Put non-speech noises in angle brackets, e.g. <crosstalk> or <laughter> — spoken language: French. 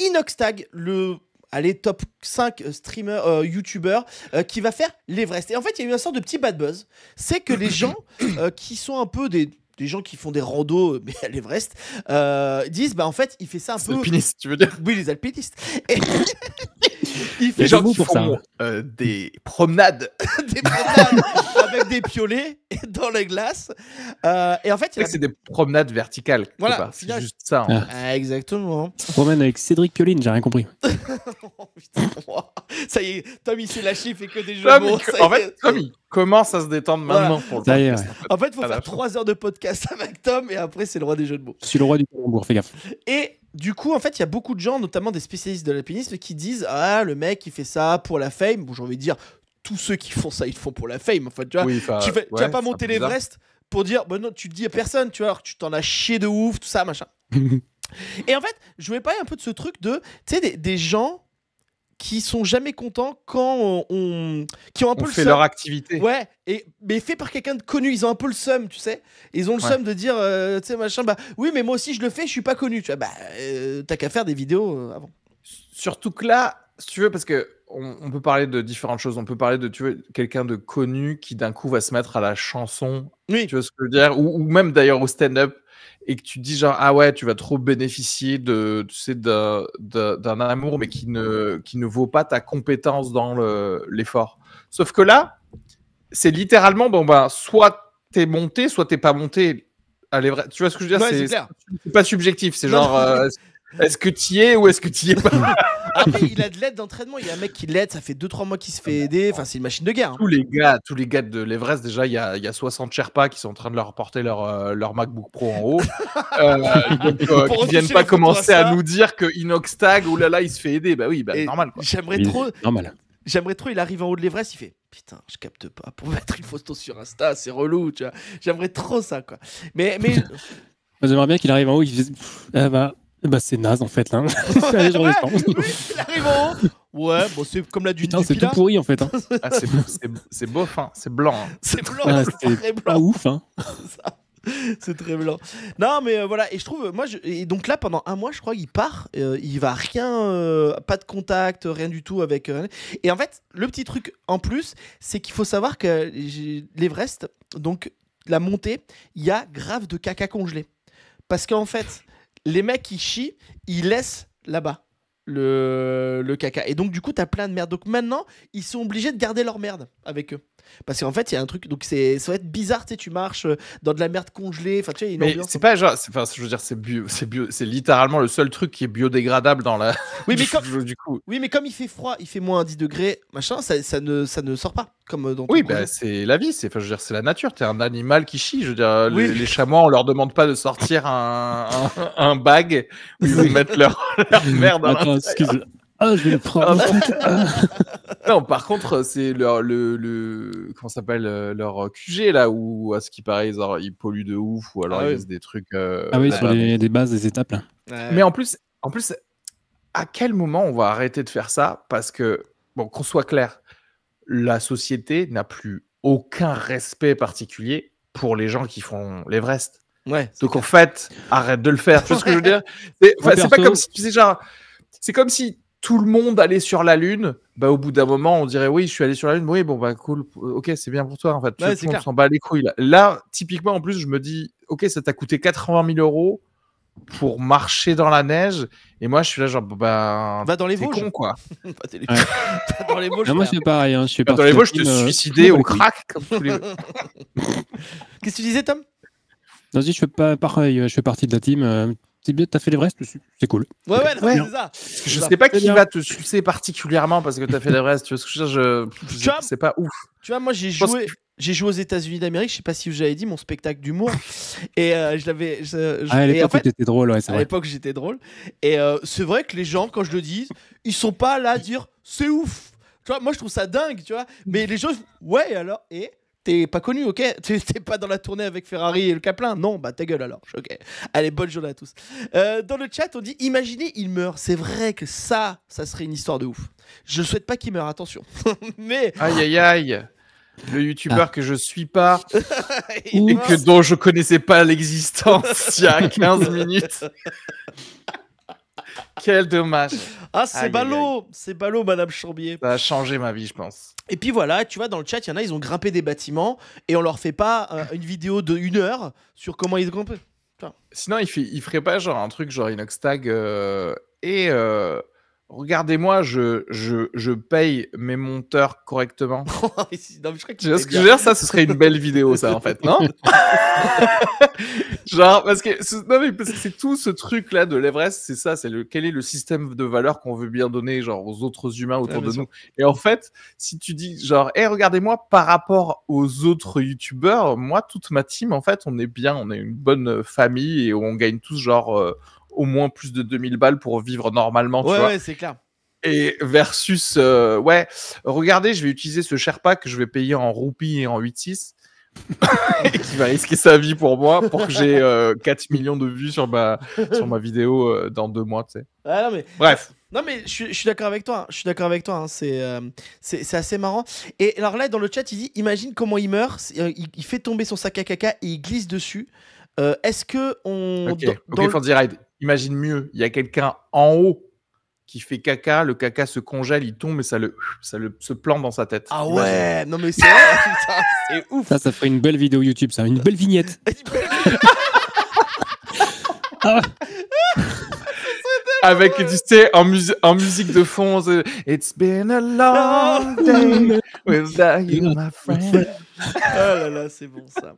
Inoxtag, le allez, top 5 euh, streamer, YouTuber euh, youtubeur euh, qui va faire l'Everest. Et en fait, il y a eu un sorte de petit bad buzz. C'est que les gens <coughs> qui sont un peu des, gens qui font des randos mais à l'Everest disent bah en fait il fait ça un peu alpinistes tu veux dire oui les alpinistes et... <laughs> Il fait hein. euh, des font, <laughs> des promenades, avec des piolets <laughs> dans la glace. Euh, et en fait, c'est des promenades verticales. Voilà, c'est juste ça. Ah, exactement. On promène avec Cédric Pioline, j'ai rien compris. <laughs> Oh, ça y est, Tom il s'est lâché, il fait que des jeux de mots. En fait, il commence à se détendre maintenant pour En fait, il faut faire 3 heures de podcast avec Tom et après c'est le roi des jeux de mots. Je suis le roi du mots, fais gaffe. Et du coup, en fait, il y a beaucoup de gens, notamment des spécialistes de l'alpinisme, qui disent Ah, le mec, il fait ça pour la fame. Bon, j'ai envie de dire, tous ceux qui font ça, ils le font pour la fame. en tu vois, tu, pas monter l'Everest pour dire bah non, tu dis à personne, tu vois, alors que tu t'en as chié de ouf, tout ça, machin. <laughs> Et en fait, je voulais parler un peu de ce truc de, tu sais, des gens qui sont jamais contents quand on. qui ont un peu fait leur activité. Ouais, et, mais fait par quelqu'un de connu. Ils ont un peu le seum, tu sais. Ils ont le seum de dire, euh, tu sais, machin, bah oui, mais moi aussi je le fais, je suis pas connu. Tu vois, bah, euh, t'as qu'à faire des vidéos euh, avant. Surtout que là, si tu veux, parce que on, peut parler de différentes choses. On peut parler de tu veux quelqu'un de connu qui d'un coup va se mettre à la chanson. Oui. Tu vois ce que je veux dire ou même d'ailleurs au stand-up et que tu dis genre ah ouais tu vas trop bénéficier de tu d'un, amour mais qui ne qui ne vaut pas ta compétence dans le, l'effort. Sauf que là c'est littéralement bon ben soit t'es monté soit t'es pas monté. tu vois ce que je veux dire c'est, pas subjectif c'est genre euh, est-ce que tu y es ou est-ce que y es pas <laughs> Après, il a de l'aide d'entraînement. Il y a un mec qui l'aide, ça fait 2-3 mois qu'il se fait aider. Enfin, c'est une machine de guerre. Hein. Tous les gars, tous les gars de l'Everest, déjà, il y a, 60 Sherpas qui sont en train de leur porter leur, euh, leur MacBook Pro en haut. <laughs> euh, donc, euh, viennent pas commencer à, nous dire que Inox Inoxtag, oulala, oh il se fait aider. Bah oui, bah, normal. J'aimerais trop. Normal. J'aimerais trop, il arrive en haut de l'Everest, il fait Putain, je capte pas. Pour mettre une photo sur Insta, c'est relou, tu vois. J'aimerais trop ça, quoi. Mais. mais... <laughs> J'aimerais bien qu'il arrive en haut, il fait. Ah bah. Bah, c'est naze en fait là. <laughs> c'est ouais, il arrive Ouais, bon, c'est comme la du Putain, c'est tout pourri en fait. Hein. <laughs> Ah, c'est beau hein. c'est blanc. Hein. <laughs> C'est blanc, c'est très blanc. Pas ouf. Hein. c'est très blanc. Non, mais euh, voilà. Et je trouve, moi, et donc là, pendant un mois, je crois, qu'il part. Euh, il va rien, euh, pas de contact, rien du tout avec. Et en fait, le petit truc en plus, c'est qu'il faut savoir que l'Everest, donc la montée, il y a grave de caca congelé. Parce qu'en fait, les mecs qui chient, ils laissent là-bas le, caca. Et donc, du coup, t'as plein de merde. Donc maintenant, ils sont obligés de garder leur merde avec eux. Parce qu'en fait, il y a un truc. Donc, c'est, ça va être bizarre, tu sais, tu marches euh, dans de la merde congelée. Enfin, tu sais, il y Mais c'est pas genre. Enfin, je veux dire, c'est c'est bio, c'est littéralement le seul truc qui est biodégradable dans la. Oui, mais <laughs> comme- coup. Oui, mais comme il fait froid, il fait moins 10 degrés, machin, ça ne, ça ne sort pas oui, bah, c'est la vie, c'est enfin, je veux dire, c'est la nature. T'es un animal qui chie. Je veux dire, les, chamois, on leur demande pas de sortir un, un, bag où ils vont mettre leur, <laughs> merde. Dans Ah, je vais le prendre. Ah, <laughs> non, par contre, c'est leur le, le comment s'appelle euh, leur QG là où à ce qui paraît ils, ils polluent de ouf ou alors ah ils laissent des trucs. Euh, ah oui, sur les, des bases, des étapes Mais en plus, en plus, à quel moment on va arrêter de faire ça Parce que bon, qu'on soit clair, la société n'a plus aucun respect particulier pour les gens qui font l'Everest. Ouais, Donc en fait, arrête de le faire. Tu ce que je veux dire C'est pas comme si c'est comme si tout le monde allait sur la Lune. Bah, au bout d'un moment, on dirait oui, je suis allé sur la Lune. Oui, bon, bah cool, ok, c'est bien pour toi en fait. les couilles. Là. là, typiquement, en plus, je me dis, ok, ça t'a coûté 80 000 euros pour marcher dans la neige. Et moi, je suis là, genre, bah. Va dans les Vosges. quoi. moi, c'est pareil. je suis dans les Vosges, ah, hein, je te euh, suicidais <laughs> au crack. <laughs> Qu'est-ce que tu disais, Tom Non, je fais pas pareil. Je fais partie de la team. C'est euh, bien, t'as fait l'Everest, c'est cool. Ouais, ouais, c'est ça. je sais pas qui va te sucer particulièrement parce que t'as fait l'Everest. Tu vois ce que je veux dire Je, sais pas ouf. Tu vois, moi, j'ai joué. J'ai joué aux États-Unis d'Amérique, je sais pas si vous avez dit mon spectacle d'humour. <laughs> et euh, je l'avais. Ah, à l'époque, en fait, drôle, À l'époque, j'étais drôle. Et euh, c'est vrai que les gens, quand je le dis, ils sont pas là à dire c'est ouf. Tu vois, moi, je trouve ça dingue, tu vois. Mais les gens, ouais, alors, et t'es pas connu, ok <laughs> T'es pas dans la tournée avec Ferrari et le Caplin Non, bah ta gueule alors, ok. Allez, bonne journée à tous. Euh, dans le chat, on dit imaginez, il meurt. C'est vrai que ça, ça serait une histoire de ouf. Je souhaite pas qu'il meure, attention. <laughs> Mais. Aïe, aïe, aïe le youtubeur ah. que je suis pas <laughs> et que dont je connaissais pas l'existence il y a 15 <laughs> minutes. Quel dommage. Ah, c'est ballot, c'est ballot, Madame Chambier. Ça a changé ma vie, je pense. Et puis voilà, tu vois, dans le chat, il y en a, ils ont grimpé des bâtiments et on leur fait pas euh, une vidéo de une heure sur comment ils grimpent. Enfin. Sinon, ils, ne il feraient pas genre un truc genre Inox Tag euh, et. Euh, Regardez-moi, je, je, je, paye mes monteurs correctement. <laughs> non, je crois que ce que je veux dire, ça, ce serait une belle vidéo, ça, en fait, non <laughs> Genre, parce que c'est tout ce truc-là de l'Everest, c'est ça, c'est le, quel est le système de valeur qu'on veut bien donner, genre, aux autres humains autour de nous. Et en fait, si tu dis, genre, Eh, regardez-moi, par rapport aux autres youtubeurs, moi, toute ma team, en fait, on est bien, on est une bonne famille et on gagne tous, genre, euh, au moins plus de 2000 balles pour vivre normalement. Tu ouais, c'est clair. Et versus, euh, ouais, regardez, je vais utiliser ce Sherpa que je vais payer en roupies et en 8.6 6 <laughs> qui va risquer sa vie pour moi pour que j'ai 4 euh, millions de vues sur ma, sur ma vidéo euh, dans deux mois, tu sais. Ah, mais... Bref. Non mais je, suis d'accord avec toi, je suis d'accord avec toi, hein. hein. c'est c'est assez marrant. Et alors là dans le chat il dit imagine comment il meurt, il, fait tomber son sac à caca et il glisse dessus. Est-ce que on... Ok, dans, okay Ride, Imagine mieux, il y a quelqu'un en haut qui fait caca, le caca se congèle, il tombe et ça le, ça le se plante dans sa tête. Ah ouais, non mais c'est <laughs> c'est ouf. Ça, ça ferait une belle vidéo YouTube, ça, une belle vignette. <laughs> Ah. Avec, tu sais, en, en musique de fond, It's been a long <laughs> day without you, my friend. oh là là, c'est bon ça.